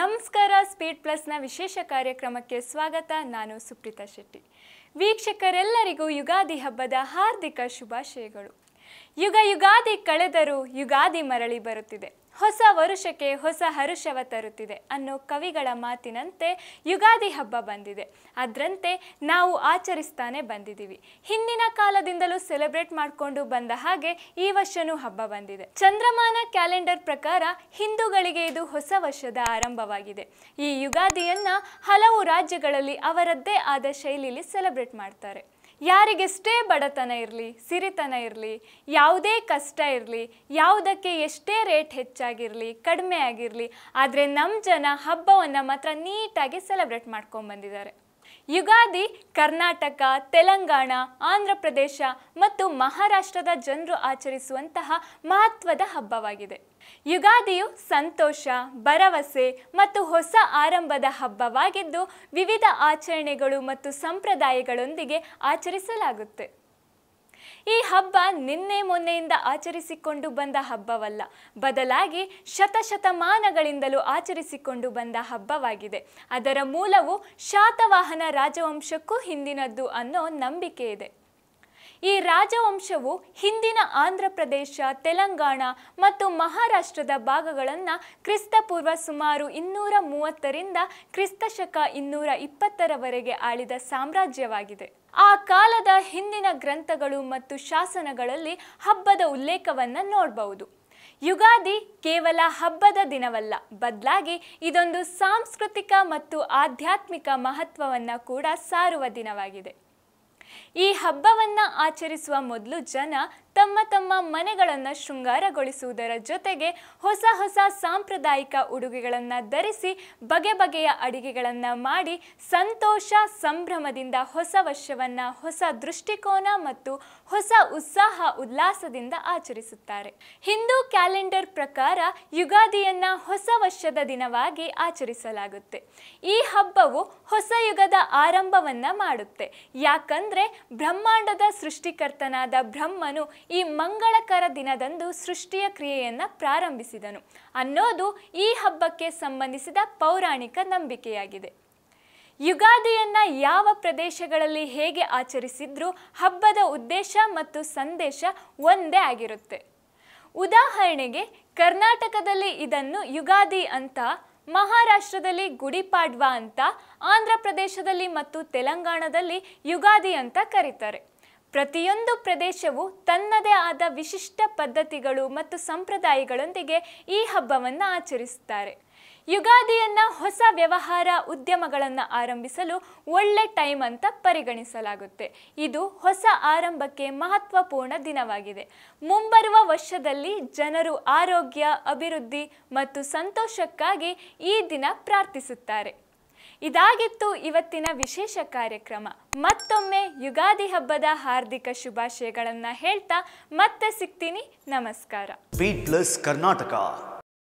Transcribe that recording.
ನಮಸ್ಕಾರ ಸ್ಪೀಡ್ ಪ್ಲಸ್ನ ವಿಶೇಷ ಕಾರ್ಯಕ್ರಮಕ್ಕೆ ಸ್ವಾಗತ ನಾನು ಸುಪ್ರೀತಾ ಶೆಟ್ಟಿ ವೀಕ್ಷಕರೆಲ್ಲರಿಗೂ ಯುಗಾದಿ ಹಬ್ಬದ ಹಾರ್ದಿಕ ಶುಭಾಶಯಗಳು ಯುಗ ಯುಗಾದಿ ಕಳೆದರೂ ಯುಗಾದಿ ಮರಳಿ ಬರುತ್ತಿದೆ ಹೊಸ ವರುಷಕ್ಕೆ ಹೊಸ ಹರುಷವ ತರುತ್ತಿದೆ ಅನ್ನೋ ಕವಿಗಳ ಮಾತಿನಂತೆ ಯುಗಾದಿ ಹಬ್ಬ ಬಂದಿದೆ ಅದರಂತೆ ನಾವು ಆಚರಿಸ್ತಾನೆ ಬಂದಿದ್ದೀವಿ ಹಿಂದಿನ ಕಾಲದಿಂದಲೂ ಸೆಲೆಬ್ರೇಟ್ ಮಾಡಿಕೊಂಡು ಬಂದ ಹಾಗೆ ಈ ವರ್ಷನೂ ಹಬ್ಬ ಬಂದಿದೆ ಚಂದ್ರಮಾನ ಕ್ಯಾಲೆಂಡರ್ ಪ್ರಕಾರ ಹಿಂದೂಗಳಿಗೆ ಇದು ಹೊಸ ವರ್ಷದ ಆರಂಭವಾಗಿದೆ ಈ ಯುಗಾದಿಯನ್ನ ಹಲವು ರಾಜ್ಯಗಳಲ್ಲಿ ಅವರದ್ದೇ ಆದ ಶೈಲಿಯಲ್ಲಿ ಸೆಲೆಬ್ರೇಟ್ ಮಾಡ್ತಾರೆ ಯಾರಿಗೆಷ್ಟೇ ಬಡತನ ಇರಲಿ ಸಿರಿತನ ಇರಲಿ ಯಾವುದೇ ಕಷ್ಟ ಇರಲಿ ಯಾವುದಕ್ಕೆ ಎಷ್ಟೇ ರೇಟ್ ಹೆಚ್ಚಾಗಿರಲಿ ಕಡಿಮೆ ಆಗಿರಲಿ ಆದರೆ ನಮ್ಮ ಜನ ಹಬ್ಬವನ್ನು ಮಾತ್ರ ನೀಟಾಗಿ ಸೆಲೆಬ್ರೇಟ್ ಬಂದಿದ್ದಾರೆ ಯುಗಾದಿ ಕರ್ನಾಟಕ ತೆಲಂಗಾಣ ಆಂಧ್ರ ಪ್ರದೇಶ ಮತ್ತು ಮಹಾರಾಷ್ಟ್ರದ ಜನರು ಆಚರಿಸುವಂತಹ ಮಹತ್ವದ ಹಬ್ಬವಾಗಿದೆ ಯುಗಾದಿಯು ಸಂತೋಷ ಭರವಸೆ ಮತ್ತು ಹೊಸ ಆರಂಭದ ಹಬ್ಬವಾಗಿದ್ದು ವಿವಿಧ ಆಚರಣೆಗಳು ಮತ್ತು ಸಂಪ್ರದಾಯಗಳೊಂದಿಗೆ ಆಚರಿಸಲಾಗುತ್ತೆ ಈ ಹಬ್ಬ ನಿನ್ನೆ ಮೊನ್ನೆಯಿಂದ ಆಚರಿಸಿಕೊಂಡು ಬಂದ ಹಬ್ಬವಲ್ಲ ಬದಲಾಗಿ ಶತಶತಮಾನಗಳಿಂದಲೂ ಆಚರಿಸಿಕೊಂಡು ಬಂದ ಹಬ್ಬವಾಗಿದೆ ಅದರ ಮೂಲವು ಶಾತವಾಹನ ರಾಜವಂಶಕ್ಕೂ ಹಿಂದಿನದ್ದು ಅನ್ನೋ ನಂಬಿಕೆ ಇದೆ ಈ ರಾಜವಂಶವು ಹಿಂದಿನ ಆಂಧ್ರ ಪ್ರದೇಶ ತೆಲಂಗಾಣ ಮತ್ತು ಮಹಾರಾಷ್ಟ್ರದ ಭಾಗಗಳನ್ನು ಕ್ರಿಸ್ತಪೂರ್ವ ಸುಮಾರು ಇನ್ನೂರ ಮೂವತ್ತರಿಂದ ಕ್ರಿಸ್ತಶಕ ಇನ್ನೂರ ಇಪ್ಪತ್ತರವರೆಗೆ ಆಳಿದ ಸಾಮ್ರಾಜ್ಯವಾಗಿದೆ ಆ ಕಾಲದ ಹಿಂದಿನ ಗ್ರಂಥಗಳು ಮತ್ತು ಶಾಸನಗಳಲ್ಲಿ ಹಬ್ಬದ ಉಲ್ಲೇಖವನ್ನು ನೋಡಬಹುದು ಯುಗಾದಿ ಕೇವಲ ಹಬ್ಬದ ದಿನವಲ್ಲ ಬದಲಾಗಿ ಇದೊಂದು ಸಾಂಸ್ಕೃತಿಕ ಮತ್ತು ಆಧ್ಯಾತ್ಮಿಕ ಮಹತ್ವವನ್ನು ಕೂಡ ಸಾರುವ ದಿನವಾಗಿದೆ ಈ ಹಬ್ಬವನ್ನ ಆಚರಿಸುವ ಮೊದಲು ಜನ ತಮ್ಮ ತಮ್ಮ ಮನೆಗಳನ್ನು ಶೃಂಗಾರಗೊಳಿಸುವುದರ ಜೊತೆಗೆ ಹೊಸ ಹೊಸ ಸಾಂಪ್ರದಾಯಿಕ ಉಡುಗೆಗಳನ್ನು ಧರಿಸಿ ಬಗೆ ಬಗೆಯ ಅಡಿಗೆಗಳನ್ನು ಮಾಡಿ ಸಂತೋಷ ಸಂಭ್ರಮದಿಂದ ಹೊಸ ವರ್ಷವನ್ನ ಹೊಸ ದೃಷ್ಟಿಕೋನ ಮತ್ತು ಹೊಸ ಉತ್ಸಾಹ ಉಲ್ಲಾಸದಿಂದ ಆಚರಿಸುತ್ತಾರೆ ಹಿಂದೂ ಕ್ಯಾಲೆಂಡರ್ ಪ್ರಕಾರ ಯುಗಾದಿಯನ್ನ ಹೊಸ ವರ್ಷದ ದಿನವಾಗಿ ಆಚರಿಸಲಾಗುತ್ತೆ ಈ ಹಬ್ಬವು ಹೊಸ ಯುಗದ ಆರಂಭವನ್ನ ಮಾಡುತ್ತೆ ಯಾಕಂದ್ರೆ ಅಂದರೆ ಬ್ರಹ್ಮಾಂಡದ ಸೃಷ್ಟಿಕರ್ತನಾದ ಬ್ರಹ್ಮನು ಈ ಮಂಗಳಕರ ದಿನದಂದು ಸೃಷ್ಟಿಯ ಕ್ರಿಯೆಯನ್ನು ಪ್ರಾರಂಭಿಸಿದನು ಅನ್ನೋದು ಈ ಹಬ್ಬಕ್ಕೆ ಸಂಬಂಧಿಸಿದ ಪೌರಾಣಿಕ ನಂಬಿಕೆಯಾಗಿದೆ ಯುಗಾದಿಯನ್ನು ಯಾವ ಪ್ರದೇಶಗಳಲ್ಲಿ ಹೇಗೆ ಆಚರಿಸಿದ್ರೂ ಹಬ್ಬದ ಉದ್ದೇಶ ಮತ್ತು ಸಂದೇಶ ಒಂದೇ ಆಗಿರುತ್ತೆ ಉದಾಹರಣೆಗೆ ಕರ್ನಾಟಕದಲ್ಲಿ ಇದನ್ನು ಯುಗಾದಿ ಅಂತ ಮಹಾರಾಷ್ಟ್ರದಲ್ಲಿ ಗುಡಿಪಾಡ್ವಾ ಅಂತ ಆಂಧ್ರ ಪ್ರದೇಶದಲ್ಲಿ ಮತ್ತು ತೆಲಂಗಾಣದಲ್ಲಿ ಯುಗಾದಿ ಅಂತ ಕರೀತಾರೆ ಪ್ರತಿಯೊಂದು ಪ್ರದೇಶವು ತನ್ನದೇ ಆದ ವಿಶಿಷ್ಟ ಪದ್ಧತಿಗಳು ಮತ್ತು ಸಂಪ್ರದಾಯಗಳೊಂದಿಗೆ ಈ ಹಬ್ಬವನ್ನು ಆಚರಿಸುತ್ತಾರೆ ಯುಗಾದಿಯನ್ನ ಹೊಸ ವ್ಯವಹಾರ ಉದ್ಯಮಗಳನ್ನು ಆರಂಭಿಸಲು ಒಳ್ಳೆ ಟೈಮ್ ಅಂತ ಪರಿಗಣಿಸಲಾಗುತ್ತೆ ಇದು ಹೊಸ ಆರಂಭಕ್ಕೆ ಮಹತ್ವಪೂರ್ಣ ದಿನವಾಗಿದೆ ಮುಂಬರುವ ವರ್ಷದಲ್ಲಿ ಜನರು ಆರೋಗ್ಯ ಅಭಿವೃದ್ಧಿ ಮತ್ತು ಸಂತೋಷಕ್ಕಾಗಿ ಈ ದಿನ ಪ್ರಾರ್ಥಿಸುತ್ತಾರೆ ಇದಾಗಿತ್ತು ಇವತ್ತಿನ ವಿಶೇಷ ಕಾರ್ಯಕ್ರಮ ಮತ್ತೊಮ್ಮೆ ಯುಗಾದಿ ಹಬ್ಬದ ಹಾರ್ದಿಕ ಶುಭಾಶಯಗಳನ್ನು ಹೇಳ್ತಾ ಮತ್ತೆ ಸಿಗ್ತೀನಿ ನಮಸ್ಕಾರ ಕರ್ನಾಟಕ